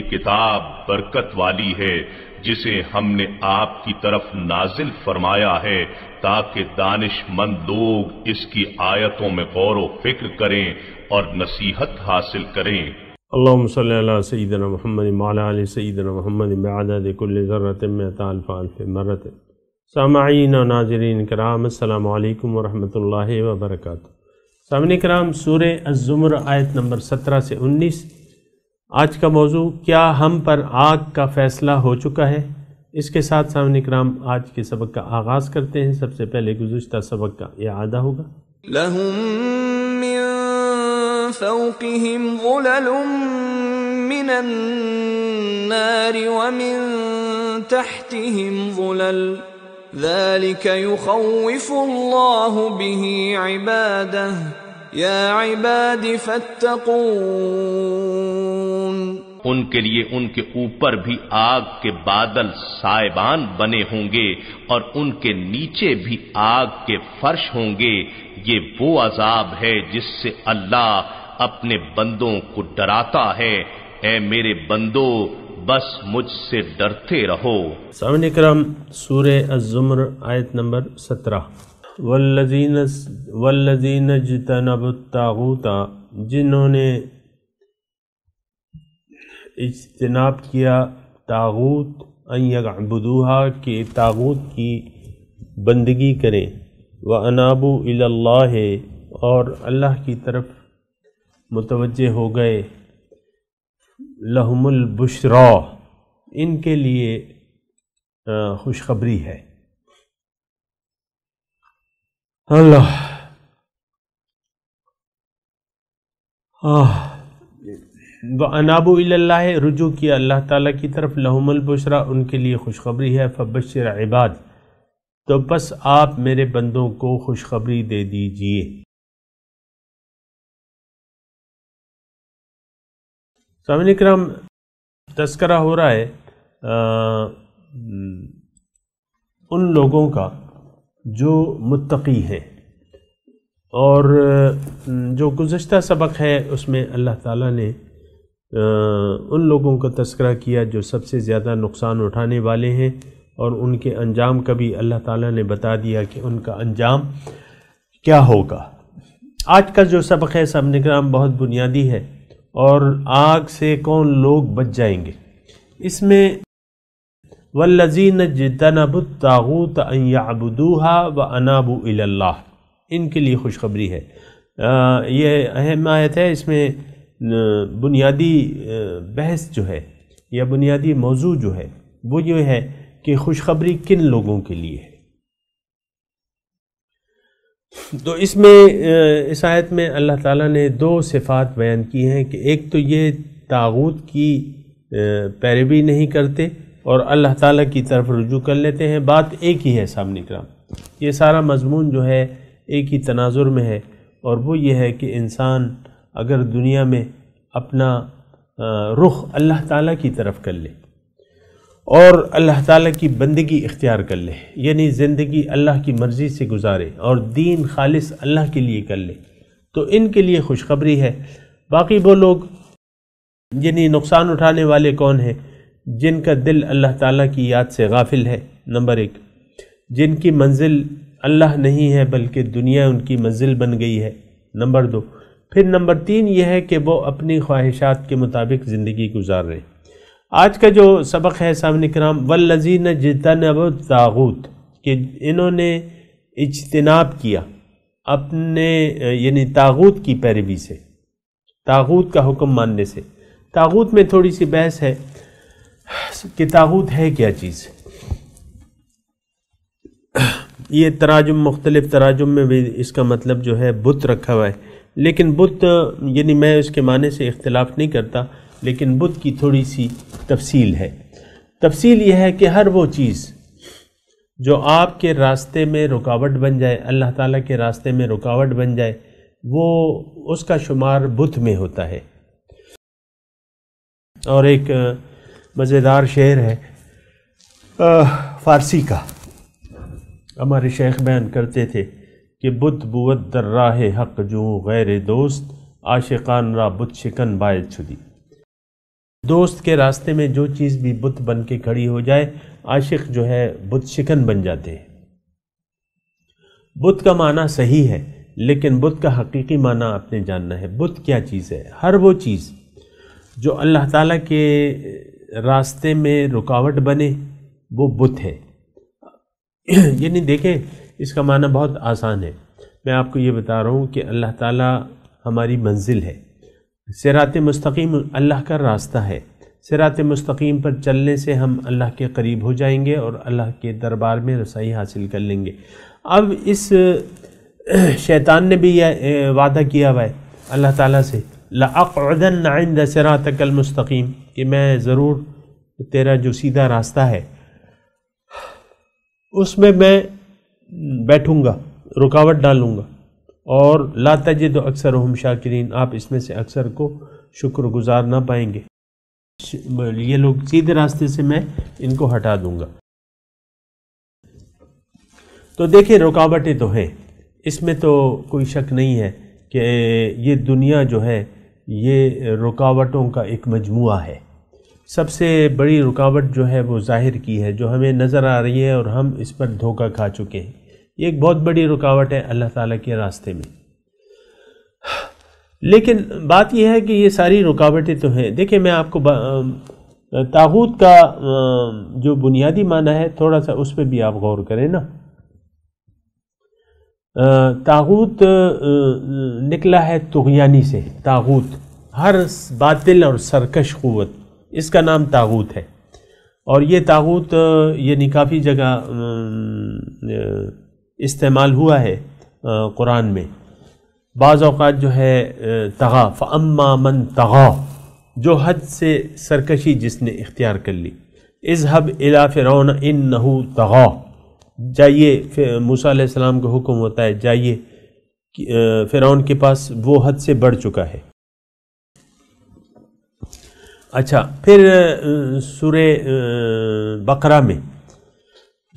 یہ کتاب برکت والی ہے جسے ہم نے آپ کی طرف نازل فرمایا ہے تاکہ دانش مند لوگ اس کی آیتوں میں غور و فکر کریں اور نصیحت حاصل کریں اللہم صلی اللہ سیدنا محمد مالا علی سیدنا محمد بعدد کل ذرت میں تالف الف مرت سامعین و ناظرین کرام السلام علیکم ورحمت اللہ وبرکاتہ سامنے کرام سورہ الزمر آیت نمبر سترہ سے انیس آج کا موضوع کیا ہم پر آگ کا فیصلہ ہو چکا ہے اس کے ساتھ سامن اکرام آج کے سبق کا آغاز کرتے ہیں سب سے پہلے گزشتہ سبق کا یہ عادہ ہوگا لَهُم مِن فَوْقِهِمْ غُلَلٌ مِنَ النَّارِ وَمِن تَحْتِهِمْ غُلَلْ ذَلِكَ يُخَوِّفُ اللَّهُ بِهِ عِبَادَهُ یا فاتقون ان کے لیے ان کے اوپر بھی آگ کے بادل سائبان بنے ہوں گے اور ان کے نیچے بھی آگ کے فرش ہوں گے یہ وہ عذاب ہے جس سے اللہ اپنے بندوں کو ڈراتا ہے اے میرے بندو بس مجھ سے ڈرتے رہو سامنے کرم سورہ الزمر آیت نمبر سترہ والذین والذین و الطاغوت جنہوں نے اجتناب کیا تاغوت یعبدوها کہ تاغوت کی بندگی کریں الی اللہ اور اللہ کی طرف متوجہ ہو گئے لہم البشرا ان کے لیے خوشخبری ہے اللہ انابو اللہ رجوع کیا اللہ تعالیٰ کی طرف لہم البشرا ان کے لیے خوشخبری ہے فبشر عباد تو بس آپ میرے بندوں کو خوشخبری دے دیجئے سوین کرام تذکرہ ہو رہا ہے ان لوگوں کا جو متقی ہیں اور جو گزشتہ سبق ہے اس میں اللہ تعالیٰ نے ان لوگوں کا تذکرہ کیا جو سب سے زیادہ نقصان اٹھانے والے ہیں اور ان کے انجام کا بھی اللہ تعالیٰ نے بتا دیا کہ ان کا انجام کیا ہوگا آج کا جو سبق ہے سب نگرام بہت بنیادی ہے اور آگ سے کون لوگ بچ جائیں گے اس میں وَالَّذِينَ لذین جب تعوت يَعْبُدُوهَا وَأَنَابُوا إِلَى اللَّهِ اللہ ان کے لیے خوشخبری ہے یہ اہم آیت ہے اس میں بنیادی بحث جو ہے یا بنیادی موضوع جو ہے وہ یہ ہے کہ خوشخبری کن لوگوں کے لیے ہے تو اس میں اس آیت میں اللہ تعالیٰ نے دو صفات بیان کی ہیں کہ ایک تو یہ تاغوت کی پیروی نہیں کرتے اور اللہ تعالیٰ کی طرف رجوع کر لیتے ہیں بات ایک ہی ہے سامنے کرام یہ سارا مضمون جو ہے ایک ہی تناظر میں ہے اور وہ یہ ہے کہ انسان اگر دنیا میں اپنا رخ اللہ تعالیٰ کی طرف کر لے اور اللہ تعالیٰ کی بندگی اختیار کر لے یعنی زندگی اللہ کی مرضی سے گزارے اور دین خالص اللہ کے لیے کر لے تو ان کے لیے خوشخبری ہے باقی وہ لوگ یعنی نقصان اٹھانے والے کون ہیں جن کا دل اللہ تعالیٰ کی یاد سے غافل ہے نمبر ایک جن کی منزل اللہ نہیں ہے بلکہ دنیا ان کی منزل بن گئی ہے نمبر دو پھر نمبر تین یہ ہے کہ وہ اپنی خواہشات کے مطابق زندگی گزار رہے ہیں آج کا جو سبق ہے سامنے کرام والذین جتنب تاغوت کہ انہوں نے اجتناب کیا اپنے یعنی تاغوت کی پیروی سے تاغوت کا حکم ماننے سے تاغوت میں تھوڑی سی بحث ہے کہ تاغوت ہے کیا چیز یہ تراجم مختلف تراجم میں بھی اس کا مطلب جو ہے بت رکھا ہوا ہے لیکن بت یعنی میں اس کے معنی سے اختلاف نہیں کرتا لیکن بت کی تھوڑی سی تفصیل ہے تفصیل یہ ہے کہ ہر وہ چیز جو آپ کے راستے میں رکاوٹ بن جائے اللہ تعالیٰ کے راستے میں رکاوٹ بن جائے وہ اس کا شمار بت میں ہوتا ہے اور ایک مزیدار شعر ہے فارسی کا ہمارے شیخ بیان کرتے تھے کہ بت بوت در راہ حق جو غیر دوست عاشقان را بت شکن باعث چھدی دوست کے راستے میں جو چیز بھی بت بن کے کھڑی ہو جائے عاشق جو ہے بت شکن بن جاتے ہیں بت کا معنی صحیح ہے لیکن بت کا حقیقی معنی آپ نے جاننا ہے بت کیا چیز ہے ہر وہ چیز جو اللہ تعالیٰ کے راستے میں رکاوٹ بنے وہ بت ہے یعنی دیکھیں اس کا معنی بہت آسان ہے میں آپ کو یہ بتا رہا ہوں کہ اللہ تعالیٰ ہماری منزل ہے سرات مستقیم اللہ کا راستہ ہے سرات مستقیم پر چلنے سے ہم اللہ کے قریب ہو جائیں گے اور اللہ کے دربار میں رسائی حاصل کر لیں گے اب اس شیطان نے بھی یہ وعدہ کیا ہوا ہے اللہ تعالیٰ سے لَأَقْعُدَنَّ عِنْدَ سِرَاتَكَ الْمُسْتَقِيمِ کہ میں ضرور تیرا جو سیدھا راستہ ہے اس میں میں بیٹھوں گا رکاوٹ ڈالوں گا اور لا تجد اکثر ہم شاکرین آپ اس میں سے اکثر کو شکر گزار نہ پائیں گے یہ لوگ سیدھے راستے سے میں ان کو ہٹا دوں گا تو دیکھیں رکاوٹیں تو ہیں اس میں تو کوئی شک نہیں ہے کہ یہ دنیا جو ہے یہ رکاوٹوں کا ایک مجموعہ ہے سب سے بڑی رکاوٹ جو ہے وہ ظاہر کی ہے جو ہمیں نظر آ رہی ہے اور ہم اس پر دھوکہ کھا چکے ہیں یہ ایک بہت بڑی رکاوٹ ہے اللہ تعالیٰ کے راستے میں لیکن بات یہ ہے کہ یہ ساری رکاوٹیں تو ہیں دیکھیں میں آپ کو تاغوت کا جو بنیادی معنی ہے تھوڑا سا اس پہ بھی آپ غور کریں نا تاغوت نکلا ہے تغیانی سے تاغوت ہر باطل اور سرکش قوت اس کا نام تاغوت ہے اور یہ تاغوت یعنی کافی جگہ استعمال ہوا ہے قرآن میں بعض اوقات جو ہے تغا عما من تغا جو حد سے سرکشی جس نے اختیار کر لی اضہب الا فرون تحَ جائیے موسیٰ علیہ السلام کو حکم ہوتا ہے جائیے فرعون کے پاس وہ حد سے بڑھ چکا ہے اچھا پھر سورہ بقرہ میں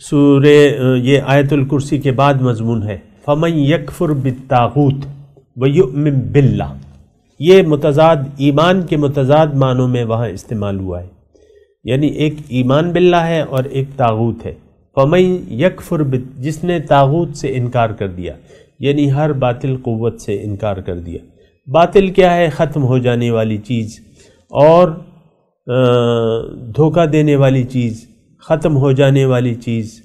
سورہ یہ آیت الکرسی کے بعد مضمون ہے فَمَنْ يَكْفُرْ بتاغوت و بِاللَّهِ یہ متضاد ایمان کے متضاد معنوں میں وہاں استعمال ہوا ہے یعنی ایک ایمان باللہ ہے اور ایک تاغوت ہے فمئی یکفر جس نے تاغوت سے انکار کر دیا یعنی ہر باطل قوت سے انکار کر دیا باطل کیا ہے ختم ہو جانے والی چیز اور دھوکہ دینے والی چیز ختم ہو جانے والی چیز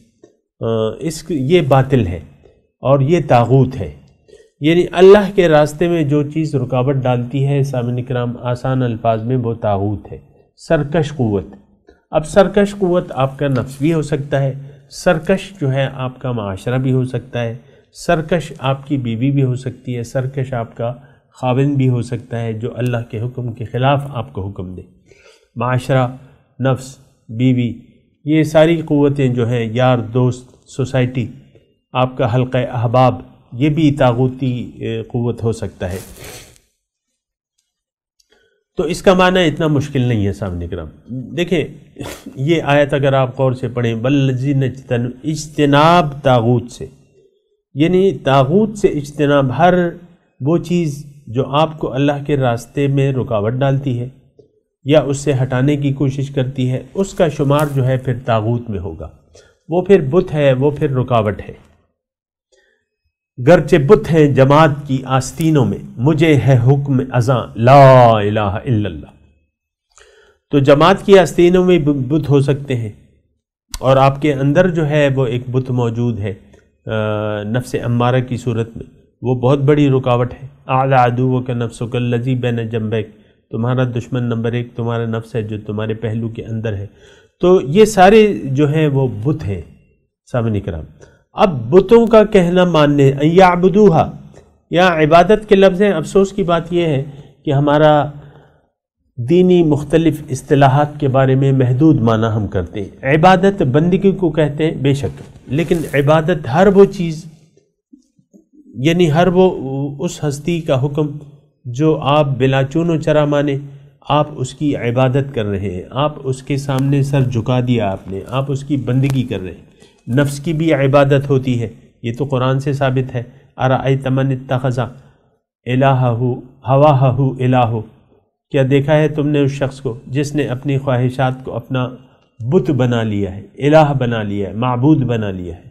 اس یہ باطل ہے اور یہ تاغوت ہے یعنی اللہ کے راستے میں جو چیز رکاوٹ ڈالتی ہے سامن کرام آسان الفاظ میں وہ تاغوت ہے سرکش قوت اب سرکش قوت آپ کا نفس بھی ہو سکتا ہے سرکش جو ہے آپ کا معاشرہ بھی ہو سکتا ہے سرکش آپ کی بیوی بھی ہو سکتی ہے سرکش آپ کا خاون بھی ہو سکتا ہے جو اللہ کے حکم کے خلاف آپ کو حکم دے معاشرہ نفس بیوی یہ ساری قوتیں جو ہیں یار دوست سوسائٹی آپ کا حلقہ احباب یہ بھی طاغوتی قوت ہو سکتا ہے تو اس کا معنی اتنا مشکل نہیں ہے سامنے کرام دیکھیں یہ آیت اگر آپ غور سے پڑھیں بلزین اجتناب تاغوت سے یعنی تاغوت سے اجتناب ہر وہ چیز جو آپ کو اللہ کے راستے میں رکاوٹ ڈالتی ہے یا اس سے ہٹانے کی کوشش کرتی ہے اس کا شمار جو ہے پھر تاغوت میں ہوگا وہ پھر بت ہے وہ پھر رکاوٹ ہے گرچہ بت ہیں جماعت کی آستینوں میں مجھے ہے حکم ازاں لا الہ الا اللہ تو جماعت کی آستینوں میں بت ہو سکتے ہیں اور آپ کے اندر جو ہے وہ ایک بت موجود ہے نفس امارہ کی صورت میں وہ بہت بڑی رکاوٹ ہے اعلی کا نفس لذی بین جمبیک تمہارا دشمن نمبر ایک تمہارا نفس ہے جو تمہارے پہلو کے اندر ہے تو یہ سارے جو ہیں وہ بت ہیں سامنے کرام اب بتوں کا کہنا ماننے یا یا عبادت کے لفظ ہیں افسوس کی بات یہ ہے کہ ہمارا دینی مختلف اصطلاحات کے بارے میں محدود مانا ہم کرتے ہیں عبادت بندگی کو کہتے ہیں بے شک لیکن عبادت ہر وہ چیز یعنی ہر وہ اس ہستی کا حکم جو آپ بلا چون و چرا مانے آپ اس کی عبادت کر رہے ہیں آپ اس کے سامنے سر جھکا دیا آپ نے آپ اس کی بندگی کر رہے ہیں نفس کی بھی عبادت ہوتی ہے یہ تو قرآن سے ثابت ہے ارائے تمن ہو ہوا ہو کیا دیکھا ہے تم نے اس شخص کو جس نے اپنی خواہشات کو اپنا بت بنا لیا ہے الہ بنا لیا ہے معبود بنا لیا ہے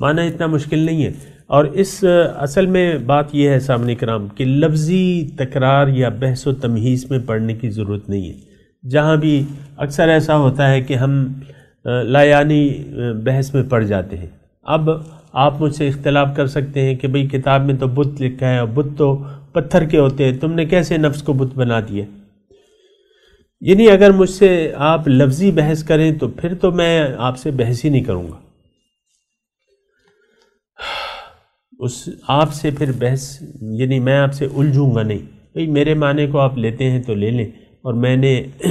معنی اتنا مشکل نہیں ہے اور اس اصل میں بات یہ ہے سامنے کرام کہ لفظی تکرار یا بحث و تمہیز میں پڑھنے کی ضرورت نہیں ہے جہاں بھی اکثر ایسا ہوتا ہے کہ ہم لایانی بحث میں پڑ جاتے ہیں اب آپ مجھ سے اختلاف کر سکتے ہیں کہ بھئی کتاب میں تو بت لکھا ہے اور بت تو پتھر کے ہوتے ہیں تم نے کیسے نفس کو بت بنا دیا یعنی اگر مجھ سے آپ لفظی بحث کریں تو پھر تو میں آپ سے بحث ہی نہیں کروں گا اس آپ سے پھر بحث یعنی میں آپ سے الجھوں گا نہیں بھئی میرے معنی کو آپ لیتے ہیں تو لے لیں اور میں نے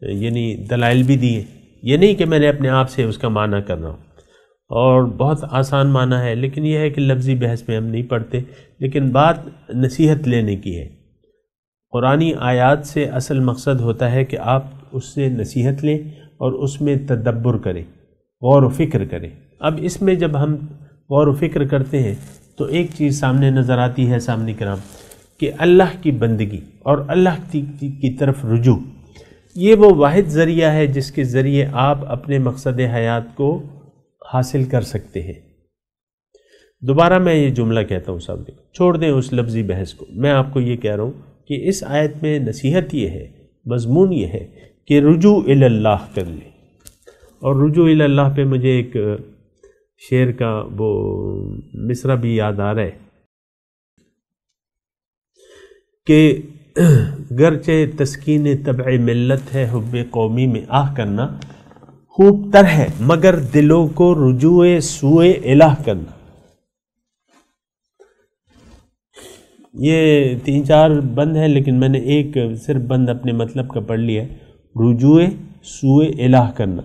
یعنی دلائل بھی دیے یہ نہیں کہ میں نے اپنے آپ سے اس کا معنی کر رہا ہوں اور بہت آسان معنی ہے لیکن یہ ہے کہ لفظی بحث میں ہم نہیں پڑھتے لیکن بات نصیحت لینے کی ہے قرآن آیات سے اصل مقصد ہوتا ہے کہ آپ اس سے نصیحت لیں اور اس میں تدبر کریں غور و فکر کریں اب اس میں جب ہم غور و فکر کرتے ہیں تو ایک چیز سامنے نظر آتی ہے سامنے کرام کہ اللہ کی بندگی اور اللہ کی طرف رجوع یہ وہ واحد ذریعہ ہے جس کے ذریعے آپ اپنے مقصد حیات کو حاصل کر سکتے ہیں دوبارہ میں یہ جملہ کہتا ہوں صاحب چھوڑ دیں اس لفظی بحث کو میں آپ کو یہ کہہ رہا ہوں کہ اس آیت میں نصیحت یہ ہے مضمون یہ ہے کہ رجوع اللہ کر لیں اور رجوع اللہ پہ مجھے ایک شعر کا وہ مصرع بھی یاد آ رہا ہے کہ گرچہ تسکین طبع ملت ہے حب قومی میں آہ کرنا خوب تر ہے مگر دلوں کو رجوع سوئے الہ کرنا یہ تین چار بند ہیں لیکن میں نے ایک صرف بند اپنے مطلب کا پڑھ لیا ہے رجوع سوئے الہ کرنا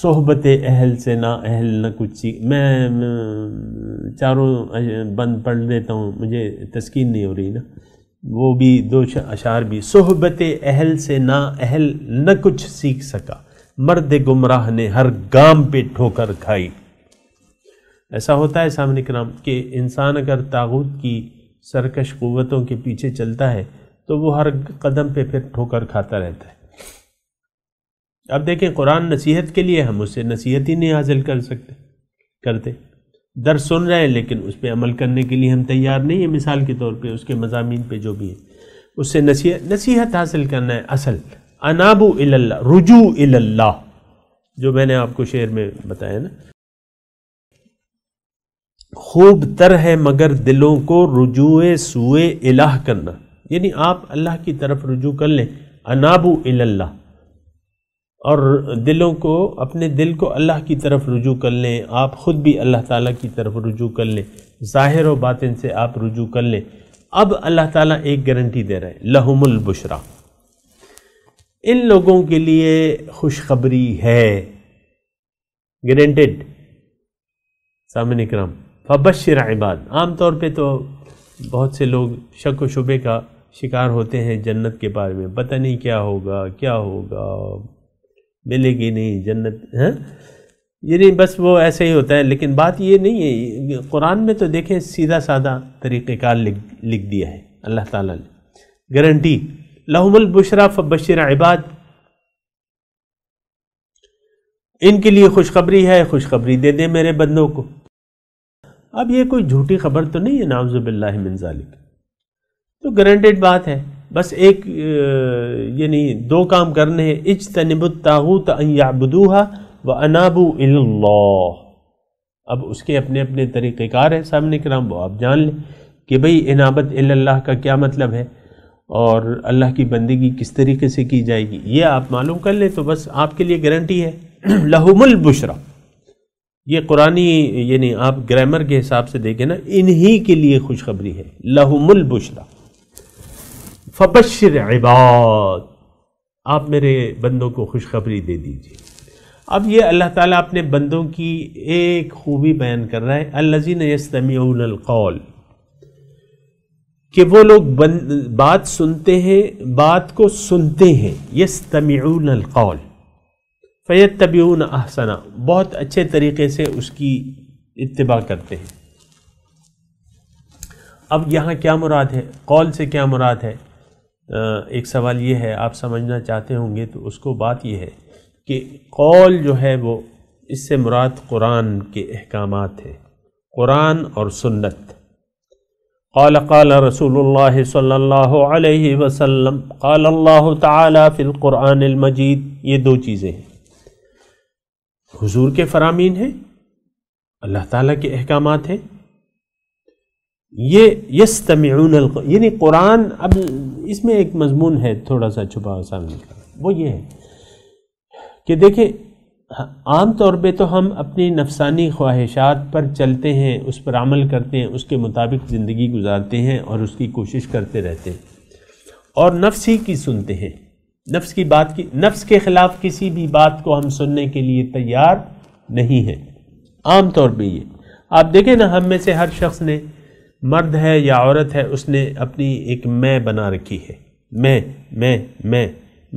صحبت اہل سے نا اہل نہ کچھ چیز میں چاروں بند پڑھ لیتا ہوں مجھے تسکین نہیں ہو رہی نا وہ بھی دو اشعار بھی صحبت اہل سے نا اہل نہ کچھ سیکھ سکا مرد گمراہ نے ہر گام پہ ٹھوکر کھائی ایسا ہوتا ہے سامنے کرام کہ انسان اگر تاغوت کی سرکش قوتوں کے پیچھے چلتا ہے تو وہ ہر قدم پہ پھر ٹھوکر کھاتا رہتا ہے اب دیکھیں قرآن نصیحت کے لیے ہم اسے نصیحت ہی نہیں حاصل کر سکتے کرتے در سن رہے ہیں لیکن اس پہ عمل کرنے کے لیے ہم تیار نہیں ہیں مثال کے طور پہ اس کے مضامین پہ جو بھی ہے سے نصیحت نصیحت حاصل کرنا ہے اصل انابو اللہ رجوع اللہ جو میں نے آپ کو شعر میں بتایا نا خوب تر ہے مگر دلوں کو رجوع سوئے الہ کرنا یعنی آپ اللہ کی طرف رجوع کر لیں انابو اللہ اور دلوں کو اپنے دل کو اللہ کی طرف رجوع کر لیں آپ خود بھی اللہ تعالیٰ کی طرف رجوع کر لیں ظاہر و باطن سے آپ رجوع کر لیں اب اللہ تعالیٰ ایک گارنٹی دے رہے ہیں لہم البشرا ان لوگوں کے لیے خوشخبری ہے گرینٹیڈ سامن اکرام فبشر عباد عام طور پہ تو بہت سے لوگ شک و شبے کا شکار ہوتے ہیں جنت کے بارے میں پتہ نہیں کیا ہوگا کیا ہوگا ملے گی نہیں جنت ہاں یہ یعنی نہیں بس وہ ایسے ہی ہوتا ہے لیکن بات یہ نہیں ہے قرآن میں تو دیکھیں سیدھا سادہ طریقہ کار لکھ دیا ہے اللہ تعالیٰ نے گارنٹی لہم البشرا فبشر عباد ان کے لیے خوشخبری ہے خوشخبری دے دیں میرے بندوں کو اب یہ کوئی جھوٹی خبر تو نہیں ہے باللہ من ذالک تو گرنٹیڈ بات ہے بس ایک یعنی دو کام کرنے ہیں اجتنب التاغوت ان یعبدوها و انابو اللہ اب اس کے اپنے اپنے طریقہ کار ہیں سامنے کرام وہ آپ جان لیں کہ بھئی انابت اللہ کا کیا مطلب ہے اور اللہ کی بندگی کس طریقے سے کی جائے گی یہ آپ معلوم کر لیں تو بس آپ کے لیے گارنٹی ہے لہم البشرا یہ قرآن یعنی آپ گرامر کے حساب سے دیکھیں نا انہی کے لیے خوشخبری ہے لہم البشرا فبشر عباد آپ میرے بندوں کو خوشخبری دے دیجیے اب یہ اللہ تعالیٰ اپنے بندوں کی ایک خوبی بیان کر رہا ہے الزین یستمیعون القول کہ وہ لوگ بات سنتے ہیں بات کو سنتے ہیں یستمیعون القول فیت طبیون احسنا بہت اچھے طریقے سے اس کی اتباع کرتے ہیں اب یہاں کیا مراد ہے قول سے کیا مراد ہے ایک سوال یہ ہے آپ سمجھنا چاہتے ہوں گے تو اس کو بات یہ ہے کہ قول جو ہے وہ اس سے مراد قرآن کے احکامات ہیں قرآن اور سنت قال قال رسول اللہ صلی اللہ علیہ وسلم قال اللہ تعالی فی القرآن المجید یہ دو چیزیں ہیں حضور کے فرامین ہیں اللہ تعالیٰ کے احکامات ہیں یہ یستمعون یعنی قرآن اب اس میں ایک مضمون ہے تھوڑا سا چھپا ہوا سامنے کا وہ یہ ہے کہ دیکھیں عام طور پہ تو ہم اپنی نفسانی خواہشات پر چلتے ہیں اس پر عمل کرتے ہیں اس کے مطابق زندگی گزارتے ہیں اور اس کی کوشش کرتے رہتے ہیں اور نفس ہی کی سنتے ہیں نفس کی بات کی نفس کے خلاف کسی بھی بات کو ہم سننے کے لیے تیار نہیں ہیں عام طور پہ یہ آپ دیکھیں نا ہم میں سے ہر شخص نے مرد ہے یا عورت ہے اس نے اپنی ایک میں بنا رکھی ہے میں میں میں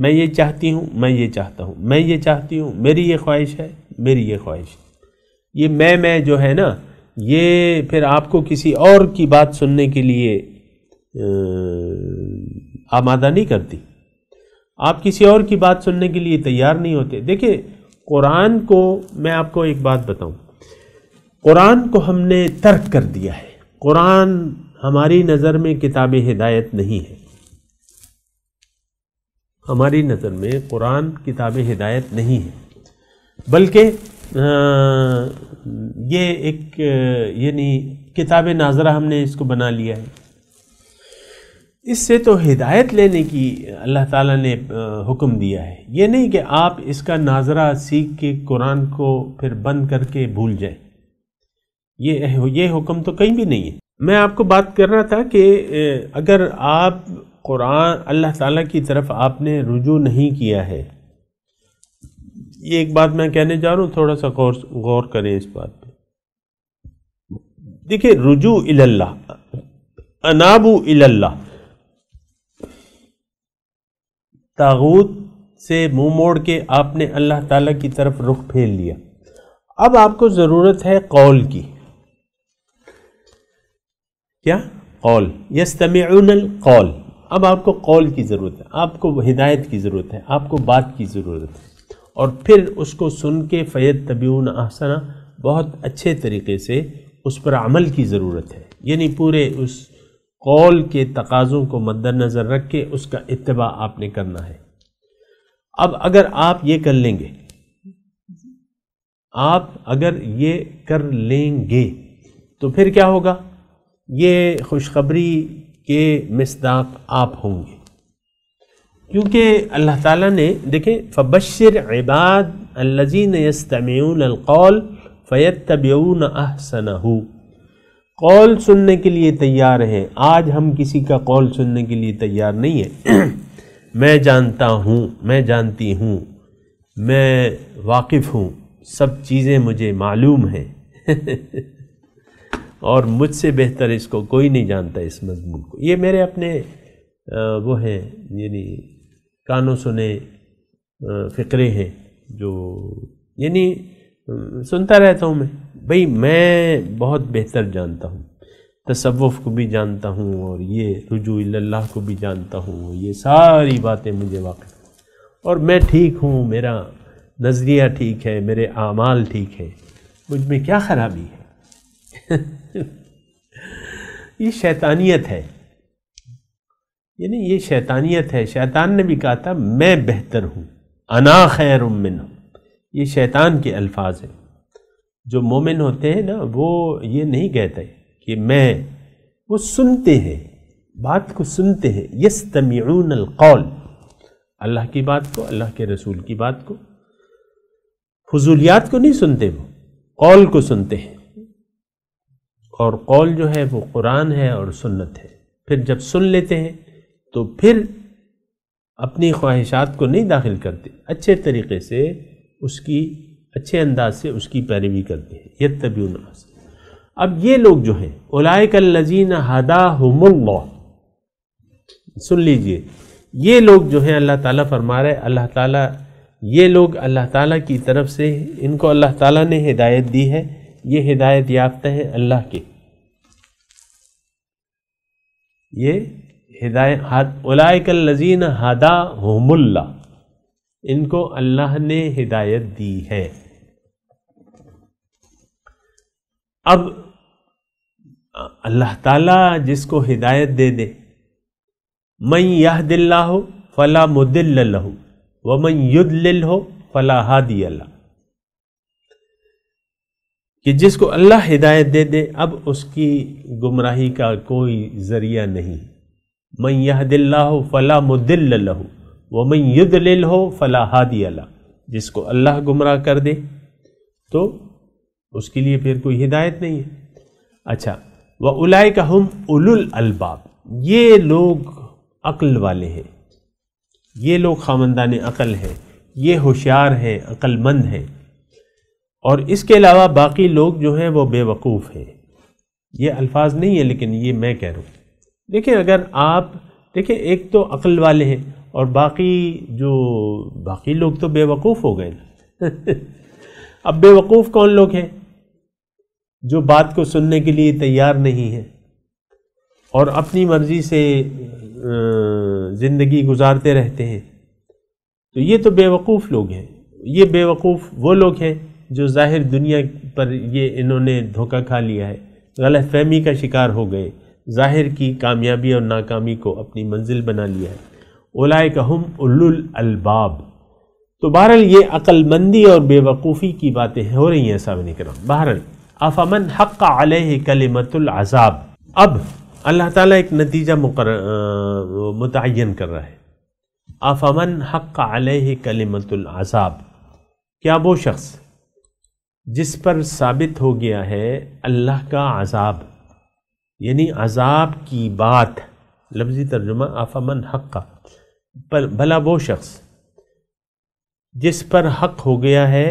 میں یہ چاہتی ہوں میں یہ چاہتا ہوں میں یہ چاہتی ہوں میری یہ خواہش ہے میری یہ خواہش یہ میں میں جو ہے نا یہ پھر آپ کو کسی اور کی بات سننے کے لیے آمادہ نہیں کرتی آپ کسی اور کی بات سننے کے لیے تیار نہیں ہوتے دیکھیں قرآن کو میں آپ کو ایک بات بتاؤں قرآن کو ہم نے ترک کر دیا ہے قرآن ہماری نظر میں کتاب ہدایت نہیں ہے ہماری نظر میں قرآن کتاب ہدایت نہیں ہے بلکہ یہ ایک یعنی کتاب ناظرہ ہم نے اس کو بنا لیا ہے اس سے تو ہدایت لینے کی اللہ تعالیٰ نے حکم دیا ہے یہ نہیں کہ آپ اس کا ناظرہ سیکھ کے قرآن کو پھر بند کر کے بھول جائیں یہ حکم تو کہیں بھی نہیں ہے میں آپ کو بات کر رہا تھا کہ اگر آپ قرآن اللہ تعالیٰ کی طرف آپ نے رجوع نہیں کیا ہے یہ ایک بات میں کہنے جا رہا ہوں تھوڑا سا غور کریں اس بات پہ دیکھیں رجوع انابو اللہ تاغوت سے منہ موڑ کے آپ نے اللہ تعالیٰ کی طرف رخ پھیل لیا اب آپ کو ضرورت ہے قول کی کیا قول یستمعون القول اب آپ کو قول کی ضرورت ہے آپ کو ہدایت کی ضرورت ہے آپ کو بات کی ضرورت ہے اور پھر اس کو سن کے فید طبیون آسانہ بہت اچھے طریقے سے اس پر عمل کی ضرورت ہے یعنی پورے اس قول کے تقاضوں کو مد نظر رکھ کے اس کا اتباع آپ نے کرنا ہے اب اگر آپ یہ کر لیں گے آپ اگر یہ کر لیں گے تو پھر کیا ہوگا یہ خوشخبری کے مصداق آپ ہوں گے کیونکہ اللہ تعالیٰ نے دیکھیں فبشر عباد الزین یستمعون القول فیتبعون احسنہ قول سننے کے لیے تیار ہیں آج ہم کسی کا قول سننے کے لیے تیار نہیں ہے میں جانتا ہوں میں جانتی ہوں میں واقف ہوں سب چیزیں مجھے معلوم ہیں اور مجھ سے بہتر اس کو کوئی نہیں جانتا اس مضمون کو یہ میرے اپنے وہ ہیں یعنی کانوں سنے فقرے ہیں جو یعنی سنتا رہتا ہوں میں بھئی میں بہت بہتر جانتا ہوں تصوف کو بھی جانتا ہوں اور یہ رجوع اللہ کو بھی جانتا ہوں یہ ساری باتیں مجھے واقع ہیں اور میں ٹھیک ہوں میرا نظریہ ٹھیک ہے میرے اعمال ٹھیک ہے مجھ میں کیا خرابی ہے یہ شیطانیت ہے یعنی یہ شیطانیت ہے شیطان نے بھی کہا تھا میں بہتر ہوں انا خیر امن ہوں یہ شیطان کے الفاظ ہیں جو مومن ہوتے ہیں نا وہ یہ نہیں کہتے کہ میں وہ سنتے ہیں بات کو سنتے ہیں یستمعون القول اللہ کی بات کو اللہ کے رسول کی بات کو فضولیات کو نہیں سنتے وہ قول کو سنتے ہیں اور قول جو ہے وہ قرآن ہے اور سنت ہے پھر جب سن لیتے ہیں تو پھر اپنی خواہشات کو نہیں داخل کرتے اچھے طریقے سے اس کی اچھے انداز سے اس کی پیروی کرتے ہیں یہ طبی الناس اب یہ لوگ جو ہیں اولائک الذین ہدا اللہ سن لیجئے یہ لوگ جو ہیں اللہ تعالیٰ فرما رہے اللہ تعالیٰ یہ لوگ اللہ تعالیٰ کی طرف سے ان کو اللہ تعالیٰ نے ہدایت دی ہے یہ ہدایت یافتہ ہے اللہ کے یہ ہدایت اولائک اللذین ہدا ہوم اللہ ان کو اللہ نے ہدایت دی ہے اب اللہ تعالیٰ جس کو ہدایت دے دے من یہد اللہ فلا مدل دہو ومن یدلل ہو فلا ہادی اللہ کہ جس کو اللہ ہدایت دے دے اب اس کی گمراہی کا کوئی ذریعہ نہیں من یہد اللہ فلا مدل لہو وہ یدلل ہو فلا ہادی اللہ جس کو اللہ گمراہ کر دے تو اس کے لیے پھر کوئی ہدایت نہیں ہے اچھا وہ الائے کا ہم الباب یہ لوگ عقل والے ہیں یہ لوگ خامندان عقل ہیں یہ ہوشیار ہیں عقل مند ہیں اور اس کے علاوہ باقی لوگ جو ہیں وہ بے وقوف ہیں یہ الفاظ نہیں ہے لیکن یہ میں کہہ رہا ہوں دیکھیں اگر آپ دیکھیں ایک تو عقل والے ہیں اور باقی جو باقی لوگ تو بے وقوف ہو گئے نا اب وقوف کون لوگ ہیں جو بات کو سننے کے لیے تیار نہیں ہے اور اپنی مرضی سے زندگی گزارتے رہتے ہیں تو یہ تو بے وقوف لوگ ہیں یہ بے وقوف وہ لوگ ہیں جو ظاہر دنیا پر یہ انہوں نے دھوکہ کھا لیا ہے غلط فہمی کا شکار ہو گئے ظاہر کی کامیابی اور ناکامی کو اپنی منزل بنا لیا ہے اولائے کہ ہم الباب تو بہرحال یہ مندی اور بے وقوفی کی باتیں ہو رہی ہیں سامنے کرام بہرحال افامن حق علیہ کلمت العذاب اب اللہ تعالیٰ ایک نتیجہ مقرر متعین کر رہا ہے افامن حق علیہ کلمت العذاب کیا وہ شخص جس پر ثابت ہو گیا ہے اللہ کا عذاب یعنی عذاب کی بات لفظی ترجمہ آفامن حق کا بھلا وہ شخص جس پر حق ہو گیا ہے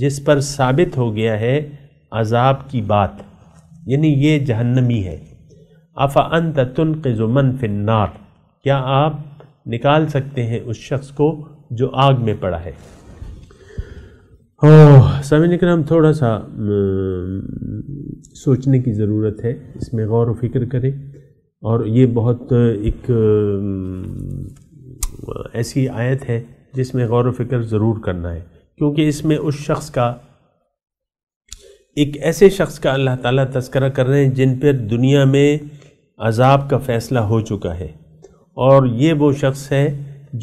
جس پر ثابت ہو گیا ہے عذاب کی بات یعنی یہ جہنمی ہے افا ان تتن من فی النار کیا آپ نکال سکتے ہیں اس شخص کو جو آگ میں پڑا ہے سمع نکرام تھوڑا سا سوچنے کی ضرورت ہے اس میں غور و فکر کریں اور یہ بہت ایک ایسی آیت ہے جس میں غور و فکر ضرور کرنا ہے کیونکہ اس میں اس شخص کا ایک ایسے شخص کا اللہ تعالیٰ تذکرہ کر رہے ہیں جن پر دنیا میں عذاب کا فیصلہ ہو چکا ہے اور یہ وہ شخص ہے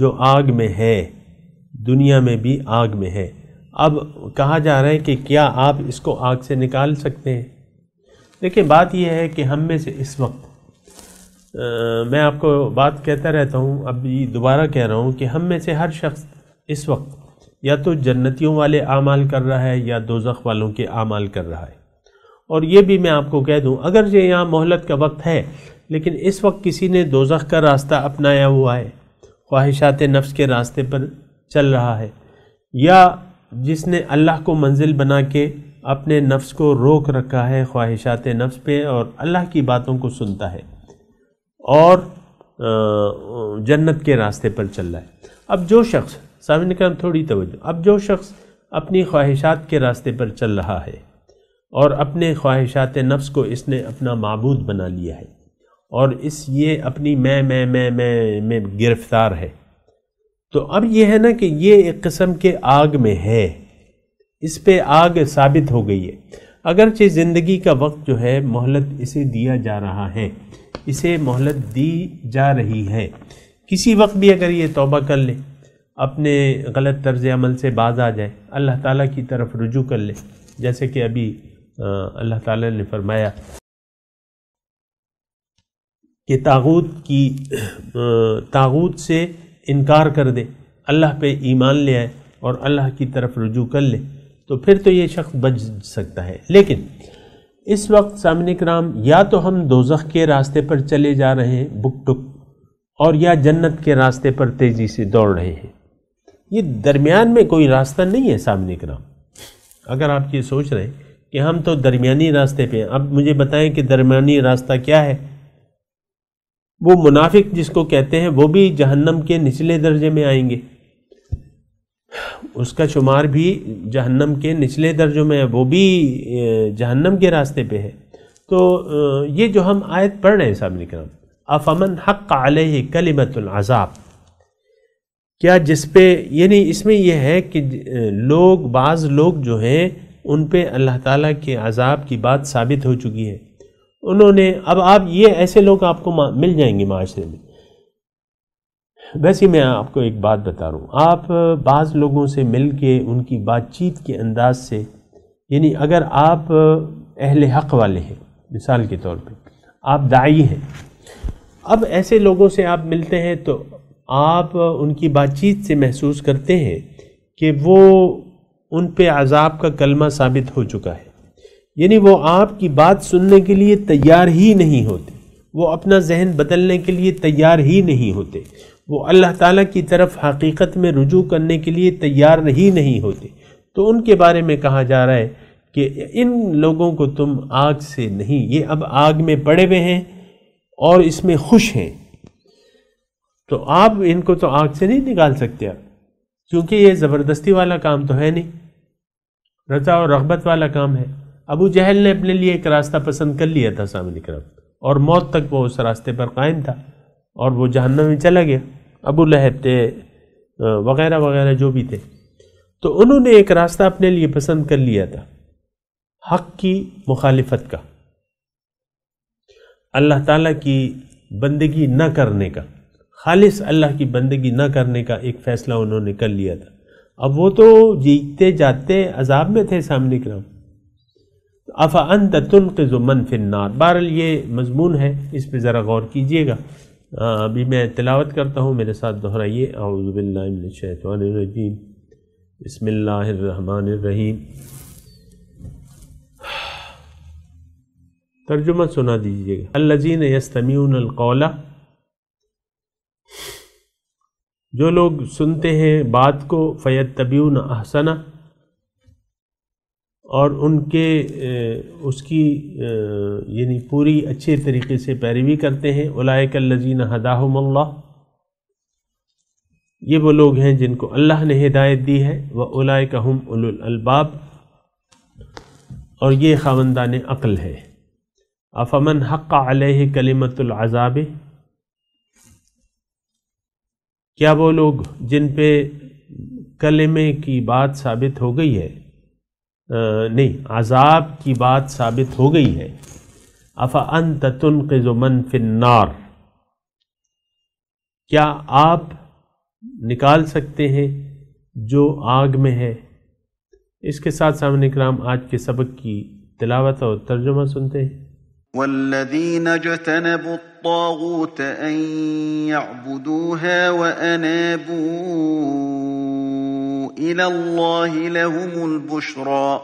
جو آگ میں ہے دنیا میں بھی آگ میں ہے اب کہا جا رہا ہے کہ کیا آپ اس کو آگ سے نکال سکتے ہیں دیکھیں بات یہ ہے کہ ہم میں سے اس وقت میں آپ کو بات کہتا رہتا ہوں اب یہ دوبارہ کہہ رہا ہوں کہ ہم میں سے ہر شخص اس وقت یا تو جنتیوں والے اعمال کر رہا ہے یا دوزخ والوں کے اعمال کر رہا ہے اور یہ بھی میں آپ کو کہہ دوں اگر یہ یہاں مہلت کا وقت ہے لیکن اس وقت کسی نے دوزخ کا راستہ اپنایا ہوا ہے خواہشات نفس کے راستے پر چل رہا ہے یا جس نے اللہ کو منزل بنا کے اپنے نفس کو روک رکھا ہے خواہشات نفس پہ اور اللہ کی باتوں کو سنتا ہے اور جنت کے راستے پر چل رہا ہے اب جو شخص سامنے کرم تھوڑی توجہ اب جو شخص اپنی خواہشات کے راستے پر چل رہا ہے اور اپنے خواہشات نفس کو اس نے اپنا معبود بنا لیا ہے اور اس یہ اپنی میں میں میں میں میں گرفتار ہے تو اب یہ ہے نا کہ یہ ایک قسم کے آگ میں ہے اس پہ آگ ثابت ہو گئی ہے اگرچہ زندگی کا وقت جو ہے مہلت اسے دیا جا رہا ہے اسے مہلت دی جا رہی ہے کسی وقت بھی اگر یہ توبہ کر لے اپنے غلط طرز عمل سے باز آ جائے اللہ تعالیٰ کی طرف رجوع کر لے جیسے کہ ابھی اللہ تعالیٰ نے فرمایا کہ تاغوت کی تاغوت سے انکار کر دے اللہ پہ ایمان لے آئے اور اللہ کی طرف رجوع کر لے تو پھر تو یہ شخص بچ سکتا ہے لیکن اس وقت سامنے کرام یا تو ہم دوزخ کے راستے پر چلے جا رہے ہیں بک ٹک اور یا جنت کے راستے پر تیزی سے دوڑ رہے ہیں یہ درمیان میں کوئی راستہ نہیں ہے سامنے کرام اگر آپ یہ سوچ رہے ہیں کہ ہم تو درمیانی راستے پہ اب مجھے بتائیں کہ درمیانی راستہ کیا ہے وہ منافق جس کو کہتے ہیں وہ بھی جہنم کے نچلے درجے میں آئیں گے اس کا شمار بھی جہنم کے نچلے درجوں میں ہے وہ بھی جہنم کے راستے پہ ہے تو یہ جو ہم آیت پڑھ رہے ہیں صاحب کرام افمن حق علیہ کلمت العذاب کیا جس پہ یعنی اس میں یہ ہے کہ لوگ بعض لوگ جو ہیں ان پہ اللہ تعالیٰ کے عذاب کی بات ثابت ہو چکی ہے انہوں نے اب آپ یہ ایسے لوگ آپ کو مل جائیں گے معاشرے میں ویسے میں آپ کو ایک بات بتا رہا ہوں آپ بعض لوگوں سے مل کے ان کی بات چیت کے انداز سے یعنی اگر آپ اہل حق والے ہیں مثال کے طور پہ آپ دائی ہیں اب ایسے لوگوں سے آپ ملتے ہیں تو آپ ان کی بات چیت سے محسوس کرتے ہیں کہ وہ ان پہ عذاب کا کلمہ ثابت ہو چکا ہے یعنی وہ آپ کی بات سننے کے لیے تیار ہی نہیں ہوتے وہ اپنا ذہن بدلنے کے لیے تیار ہی نہیں ہوتے وہ اللہ تعالیٰ کی طرف حقیقت میں رجوع کرنے کے لیے تیار ہی نہیں ہوتے تو ان کے بارے میں کہا جا رہا ہے کہ ان لوگوں کو تم آگ سے نہیں یہ اب آگ میں پڑے ہوئے ہیں اور اس میں خوش ہیں تو آپ ان کو تو آگ سے نہیں نکال سکتے آپ کیونکہ یہ زبردستی والا کام تو ہے نہیں رضا اور رغبت والا کام ہے ابو جہل نے اپنے لیے ایک راستہ پسند کر لیا تھا سامنے کرم اور موت تک وہ اس راستے پر قائم تھا اور وہ جہنم میں چلا گیا ابو لہب تھے وغیرہ وغیرہ جو بھی تھے تو انہوں نے ایک راستہ اپنے لیے پسند کر لیا تھا حق کی مخالفت کا اللہ تعالیٰ کی بندگی نہ کرنے کا خالص اللہ کی بندگی نہ کرنے کا ایک فیصلہ انہوں نے کر لیا تھا اب وہ تو جیتے جاتے عذاب میں تھے سامنے کرام تنقذ من فی النار بہرحال یہ مضمون ہے اس پہ ذرا غور کیجیے گا ابھی میں تلاوت کرتا ہوں میرے ساتھ دہرائیے اعوذ باللہ من الشیطان الرجیم بسم اللہ الرحمن الرحیم ترجمہ سنا دیجیے گا الزین یستمیون القول جو لوگ سنتے ہیں بات کو فیت طبیون احسنا اور ان کے اس کی یعنی پوری اچھے طریقے سے پیروی کرتے ہیں اولائک الذین ہداہم اللہ یہ وہ لوگ ہیں جن کو اللہ نے ہدایت دی ہے وہ اولائک ہم الالباب اور یہ خاوندان عقل ہے افمن حق علیہ کلمت العذاب کیا وہ لوگ جن پہ کلمے کی بات ثابت ہو گئی ہے نہیں عذاب کی بات ثابت ہو گئی ہے افا انت تنقذ من فی النار کیا آپ نکال سکتے ہیں جو آگ میں ہے اس کے ساتھ سامنے اکرام آج کے سبق کی تلاوت اور ترجمہ سنتے ہیں والذین جتنبوا الطاغوت ان یعبدوها وانابوها إلى الله لهم البشرى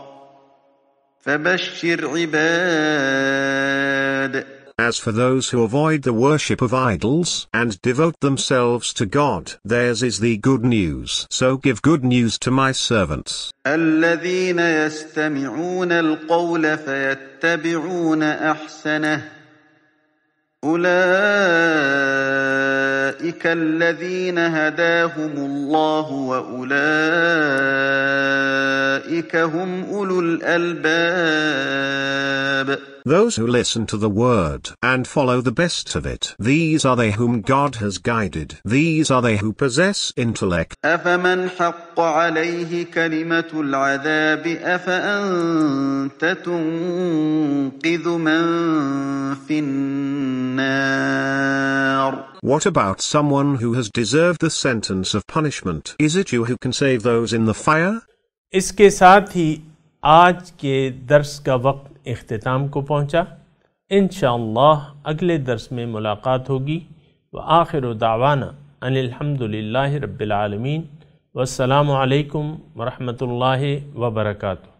فبشر عباد As for those who avoid the worship of idols and devote themselves to God, theirs is the good news. So give good news to my servants. الذين يستمعون القول فيتبعون أحسنه أولئك الذين هداهم الله وأولئك هم أولو الألباب Those who listen to the word and follow the best of it. These are they whom God has guided. These are they who possess intellect. What about someone who has deserved the sentence of punishment? Is it you who can save those in the fire? इसके साथ ही آج کے درس کا وقت اختتام کو پہنچا انشاءاللہ اگلے درس میں ملاقات ہوگی وآخر دعوانا ان الحمد للہ رب العالمین والسلام علیکم ورحمۃ اللہ وبرکاتہ